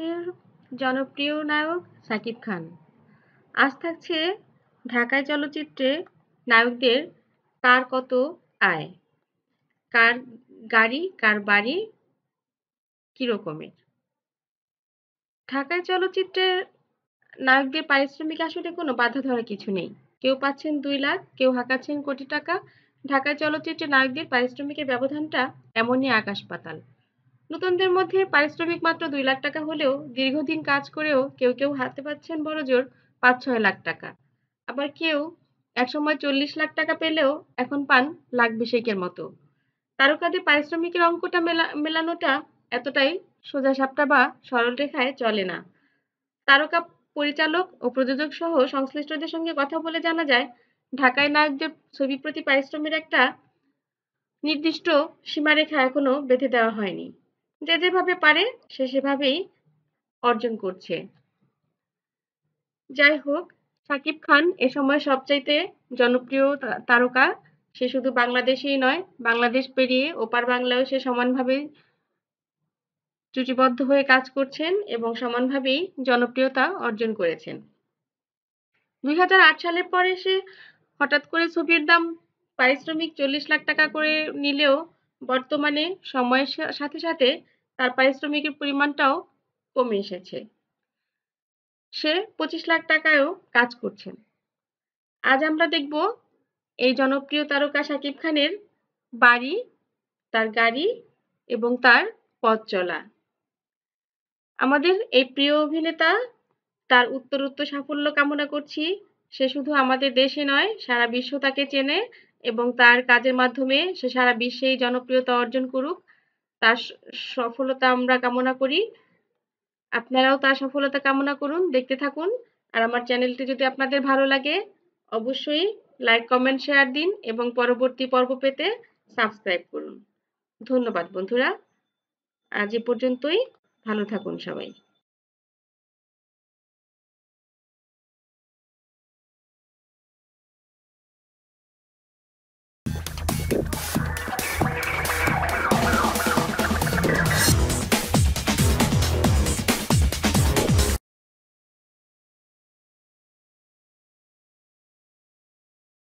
বাংলাদেশের জনপ্রিয় নায়ক সাকিব খান আজ থাকছে ঢাকায় চলচ্চিত্রে নায়কদের কার কত আয় কার গাড়ি কার বাড়ি কীরকমের ঢাকায় চলচ্চিত্রের নায়কদের পারিশ্রমিক আসলে কোনো বাধা ধরা কিছু নেই কেউ পাচ্ছেন দুই লাখ কেউ হাঁকাচ্ছেন কোটি টাকা ঢাকায় চলচ্চিত্রে নায়কদের পারিশ্রমিকের ব্যবধানটা এমনই আকাশ পাতাল নতুনদের মধ্যে পারিশ্রমিক মাত্র দুই লাখ টাকা হলেও দীর্ঘদিন কাজ করেও কেউ কেউ হাতে পাচ্ছেন বড় জোর পাঁচ ছয় লাখ টাকা আবার কেউ একসময় চল্লিশ লাখ টাকা পেলেও এখন পান লাখ বিশেকের মতো তারকাদের পারিশ্রমিকের অঙ্কটা মেলা মেলানোটা এতটাই সোজা সাপটা বা রেখায় চলে না তারকা পরিচালক ও প্রযোজক সহ সংশ্লিষ্টদের সঙ্গে কথা বলে জানা যায় ঢাকায় নায়কদের ছবি প্রতি পারিশ্রমিক একটা নির্দিষ্ট সীমারেখা এখনো বেঁধে দেওয়া হয়নি যে যেভাবে পারে সে সেভাবেই অর্জন করছে যাই হোক সাকিব খান এ সময় সবচাইতে জনপ্রিয় তারকা সে শুধু বাংলাদেশেই নয় বাংলাদেশ পেরিয়ে ওপার বাংলায় সে সমানভাবে চুচিবদ্ধ হয়ে কাজ করছেন এবং সমানভাবেই জনপ্রিয়তা অর্জন করেছেন দুই সালের পরে সে হঠাৎ করে ছবির দাম পারিশ্রমিক চল্লিশ লাখ টাকা করে নিলেও বর্তমানে সময়ের সাথে সাথে তার পারিশ্রমিকের পরিমাণটাও কমে এসেছে সে পঁচিশ লাখ টাকায়ও কাজ করছেন আজ আমরা দেখব এই জনপ্রিয় তারকা শাকিব খানের বাড়ি তার গাড়ি এবং তার পথ চলা আমাদের এই প্রিয় অভিনেতা তার উত্তরোত্তর সাফল্য কামনা করছি সে শুধু আমাদের দেশে নয় সারা বিশ্ব তাকে চেনে এবং তার কাজের মাধ্যমে সে সারা বিশ্বেই জনপ্রিয়তা অর্জন করুক তার সফলতা আমরা কামনা করি আপনারাও তার সফলতা কামনা করুন দেখতে থাকুন আর আমার চ্যানেলটি যদি আপনাদের ভালো লাগে অবশ্যই লাইক কমেন্ট শেয়ার দিন এবং পরবর্তী পর্ব পেতে সাবস্ক্রাইব করুন ধন্যবাদ বন্ধুরা আজ এ পর্যন্তই ভালো থাকুন সবাই